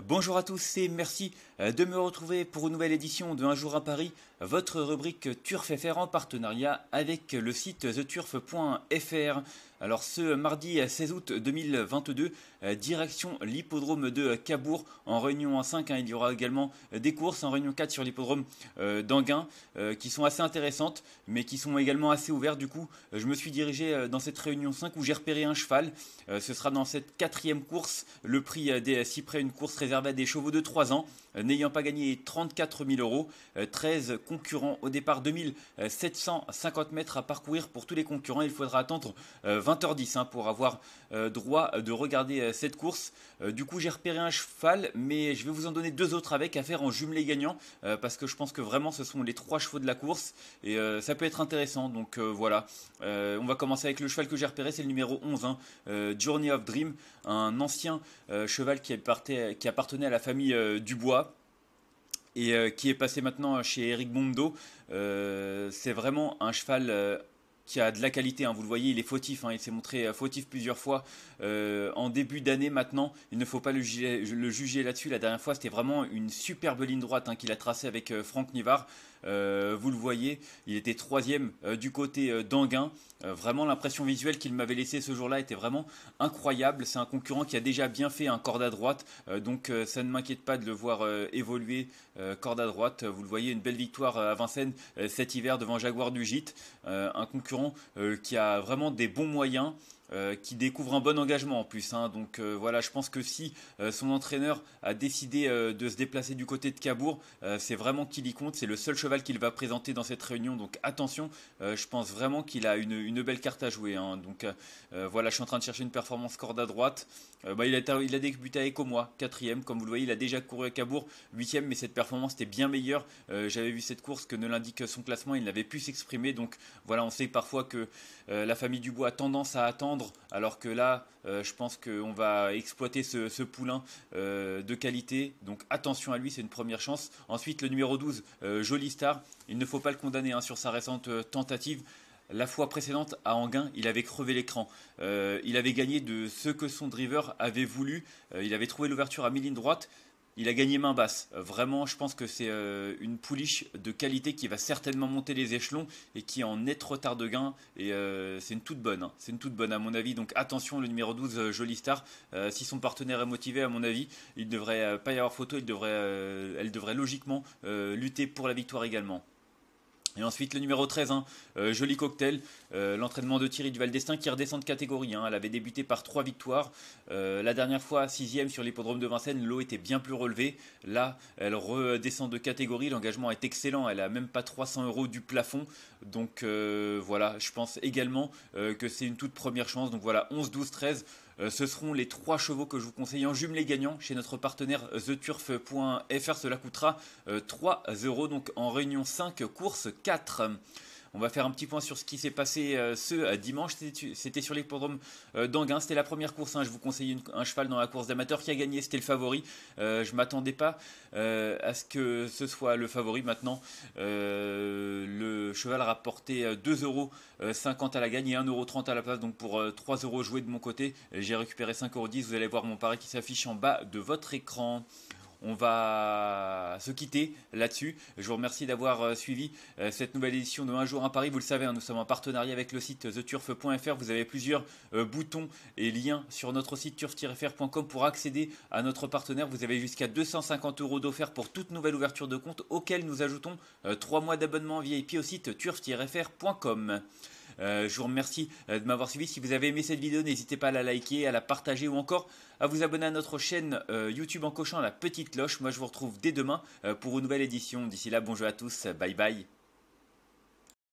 Bonjour à tous et merci euh, de me retrouver pour une nouvelle édition de Un jour à Paris, votre rubrique Turf FR en partenariat avec le site theturf.fr. Alors ce mardi 16 euh, août 2022, euh, direction l'hippodrome de euh, Cabourg en réunion 5. Hein, il y aura également des courses en réunion 4 sur l'hippodrome d'Anguin qui sont assez intéressantes mais qui sont également assez ouvertes. Du coup, je me suis dirigé dans cette réunion 5 où j'ai repéré un cheval. ce sera dans cette quatrième course, le prix des près une course réservée à des chevaux de 3 ans. Euh, n'ayant pas gagné 34 000 euros. 13 euh, concurrents au départ, 2750 mètres à parcourir pour tous les concurrents. Il faudra attendre 20h10 euh, hein, pour avoir droit de regarder cette course. Du coup, j'ai repéré un cheval, mais je vais vous en donner deux autres avec à faire en jumelé gagnant parce que je pense que vraiment ce sont les trois chevaux de la course et ça peut être intéressant. Donc voilà, on va commencer avec le cheval que j'ai repéré, c'est le numéro 11, hein, Journey of Dream, un ancien cheval qui, appartenait à la famille Dubois et euh, qui est passé maintenant chez Eric Bondo. Euh, c'est vraiment un cheval euh, qui a de la qualité, hein, vous le voyez, il est fautif, hein, il s'est montré fautif plusieurs fois en début d'année maintenant, il ne faut pas le, juger, là-dessus, la dernière fois c'était vraiment une superbe ligne droite hein, qu'il a tracée avec Franck Nivard, euh, vous le voyez, il était troisième euh, du côté euh, d'Anguin. vraiment, l'impression visuelle qu'il m'avait laissée ce jour-là était vraiment incroyable. C'est un concurrent qui a déjà bien fait un corde à droite, donc ça ne m'inquiète pas de le voir évoluer corde à droite. Vous le voyez, une belle victoire à Vincennes cet hiver devant Jaguar du Gite. un concurrent qui a vraiment des bons moyens. qui découvre un bon engagement en plus. Hein. Donc voilà, je pense que si son entraîneur a décidé de se déplacer du côté de Cabourg, c'est vraiment qu'il y compte. C'est le seul cheval qu'il va présenter dans cette réunion. Donc attention, euh, je pense vraiment qu'il a une, belle carte à jouer. Hein. Donc euh, euh, voilà, je suis en train de chercher une performance corde à droite. Bah, il, a, il a débuté avec 4 quatrième. Comme vous le voyez, il a déjà couru à Cabourg, 8e mais cette performance était bien meilleure. J'avais vu cette course que ne l'indique son classement, il n'avait pu s'exprimer. Donc voilà, on sait parfois que la famille Dubois a tendance à attendre, alors que là, je pense qu'on va exploiter ce, ce poulain de qualité. Donc attention à lui, c'est une première chance. Ensuite, le numéro 12, joli il ne faut pas le condamner hein, sur sa récente euh, tentative. La fois précédente à Anguin, il avait crevé l'écran. Euh, il avait gagné de ce que son driver avait voulu. Euh, il avait trouvé l'ouverture à mi lignes droite. Il a gagné main basse. Euh, vraiment, je pense que c'est euh, une pouliche de qualité qui va certainement monter les échelons et qui est en tard retard de gain. Et euh, c'est une toute bonne. Hein. C'est une toute bonne à mon avis. Donc attention, le numéro 12, Jolie Star. si son partenaire est motivé, à mon avis, il ne devrait pas y avoir photo. Il devrait, elle devrait logiquement lutter pour la victoire également. Et ensuite le numéro 13, hein. euh, joli cocktail, euh, l'entraînement de Thierry Duval destin qui redescend de catégorie. Hein. elle avait débuté par trois victoires. Euh, la dernière fois, 6 sixième sur l'hippodrome de Vincennes, l'eau était bien plus relevée. Là, elle redescend de catégorie. L'engagement est excellent. Elle a même pas 300 euros du plafond. Donc voilà, je pense également que c'est une toute première chance. Donc voilà, 11, 12, 13. Euh, ce seront les trois chevaux que je vous conseille en jumelé gagnant chez notre partenaire euh, theturf.fr. Cela coûtera 3 euh, euros, donc en réunion 5, course 4. On va faire un petit point sur ce qui s'est passé euh, ce euh, dimanche. C'était sur l'hippodrome euh, d'Anguin. C'était la première course. Hein. Je vous conseille un cheval dans la course d'amateurs qui a gagné. C'était le favori. je je m'attendais pas à ce que ce soit le favori. Maintenant, le cheval rapportait 2,50€ à la gagne et 1,30€ à la place. Donc pour euros joués de mon côté, j'ai récupéré 5,10€. Vous allez voir mon pari qui s'affiche en bas de votre écran on va se quitter là-dessus. Je vous remercie d'avoir euh, suivi euh, cette nouvelle édition de Un jour à Paris. Vous le savez, hein, nous sommes en partenariat avec le site theturf.fr. Vous avez plusieurs euh, boutons et liens sur notre site turf-fr.com pour accéder à notre partenaire. Vous avez jusqu'à 250 euros d'offert pour toute nouvelle ouverture de compte auquel nous ajoutons 3 mois d'abonnement VIP au site turf-fr.com. Euh, je vous remercie euh, de m'avoir suivi. Si vous avez aimé cette vidéo, n'hésitez pas à la liker, à la partager ou encore à vous abonner à notre chaîne euh, YouTube en cochant la petite cloche. Moi, je vous retrouve dès demain pour une nouvelle édition. D'ici là, bonjour à tous. Bye bye.